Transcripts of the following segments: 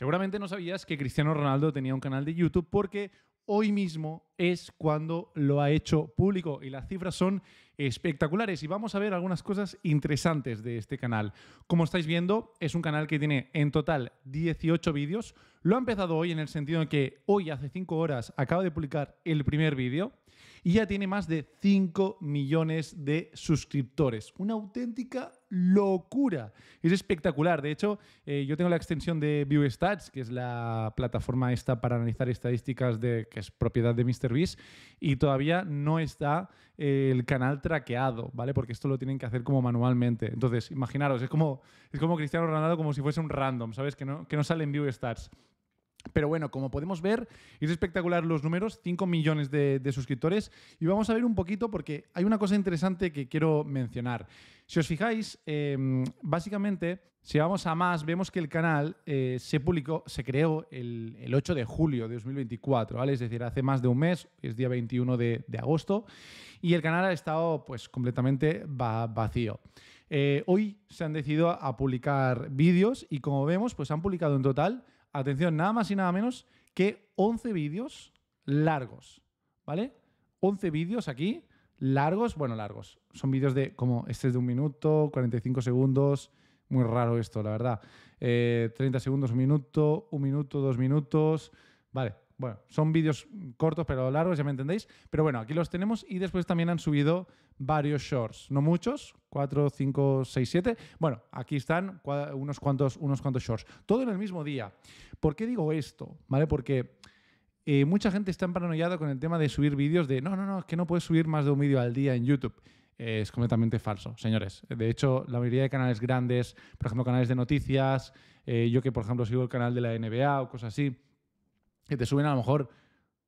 Seguramente no sabías que Cristiano Ronaldo tenía un canal de YouTube porque hoy mismo es cuando lo ha hecho público y las cifras son espectaculares y vamos a ver algunas cosas interesantes de este canal. Como estáis viendo, es un canal que tiene en total 18 vídeos. Lo ha empezado hoy en el sentido de que hoy, hace 5 horas, acaba de publicar el primer vídeo y ya tiene más de 5 millones de suscriptores. Una auténtica locura. Es espectacular. De hecho, eh, yo tengo la extensión de ViewStats, que es la plataforma esta para analizar estadísticas de, que es propiedad de MrBeast, y todavía no está eh, el canal traqueado, ¿vale? Porque esto lo tienen que hacer como manualmente. Entonces, imaginaros, es como, es como Cristiano Ronaldo como si fuese un random, ¿sabes? Que no, que no sale en ViewStats. Pero bueno, como podemos ver, es espectacular los números, 5 millones de, suscriptores. Y vamos a ver un poquito porque hay una cosa interesante que quiero mencionar. Si os fijáis, em, básicamente, si vamos a más, vemos que el canal eh, se publicó, se creó el, 8 de julio de 2024, ¿vale? Es decir, hace más de un mes, es día 21 de, agosto, y el canal ha estado pues completamente vacío. Eh, hoy se han decidido a publicar vídeos y como vemos, pues han publicado en total atención, nada más y nada menos que 11 vídeos largos, ¿vale? 11 vídeos aquí, largos, bueno, largos. Son vídeos de como este es de un minuto, 45 segundos, muy raro esto, la verdad. 30 eh, segundos, un minuto, un minuto, dos minutos, vale. Bueno, son vídeos cortos pero largos, ya me entendéis. Pero bueno, aquí los tenemos y después también han subido varios shorts. No muchos, 4, 5, 6, 7. Bueno, aquí están unos cuantos, unos cuantos shorts. Todo en el mismo día. ¿Por qué digo esto? ¿Vale? Porque eh, mucha gente está paranoiada con el tema de subir vídeos de no, no, no, es que no puedes subir más de un vídeo al día en YouTube. es completamente falso, señores. De hecho, la mayoría de canales grandes, por ejemplo, canales de noticias, eh, yo que por ejemplo sigo el canal de la NBA o cosas así, que te suben a lo mejor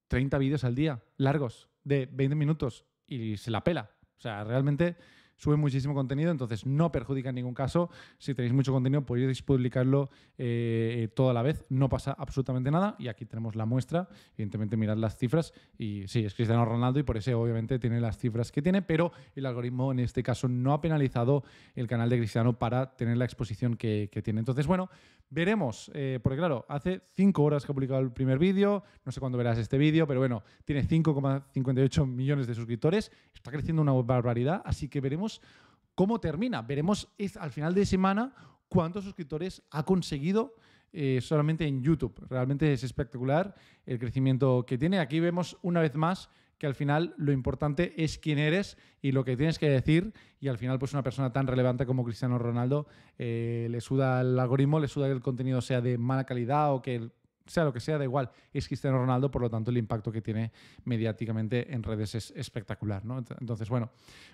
30 vídeos al día, largos, de 20 minutos, y se la pela. O sea, realmente sube muchísimo contenido, entonces no perjudica en ningún caso. Si tenéis mucho contenido, podéis publicarlo eh, eh, toda la vez, no pasa absolutamente nada. Y aquí tenemos la muestra, evidentemente mirad las cifras. Y sí, es Cristiano Ronaldo y por eso obviamente tiene las cifras que tiene, pero el algoritmo en este caso no ha penalizado el canal de Cristiano para tener la exposición que, tiene. Entonces, bueno, veremos, eh, porque claro, hace cinco horas que ha publicado el primer vídeo, no sé cuándo verás este vídeo, pero bueno, tiene 5,58 millones de suscriptores, está creciendo una barbaridad, así que veremos cómo termina. Veremos al final de semana cuántos suscriptores ha conseguido eh, solamente en YouTube. Realmente es espectacular el crecimiento que tiene. Aquí vemos una vez más que al final lo importante es quién eres y lo que tienes que decir. Y al final, pues una persona tan relevante como Cristiano Ronaldo eh, le suda el algoritmo, le suda que el contenido sea de mala calidad o que el sea lo que sea, da igual. Es Cristiano Ronaldo, por lo tanto, el impacto que tiene mediáticamente en redes es espectacular. ¿no? Entonces, bueno,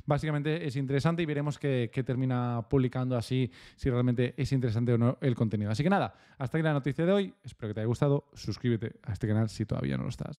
básicamente es interesante y veremos qué, qué, termina publicando así, si realmente es interesante o no el contenido. Así que nada, hasta aquí la noticia de hoy. Espero que te haya gustado. Suscríbete a este canal si todavía no lo estás.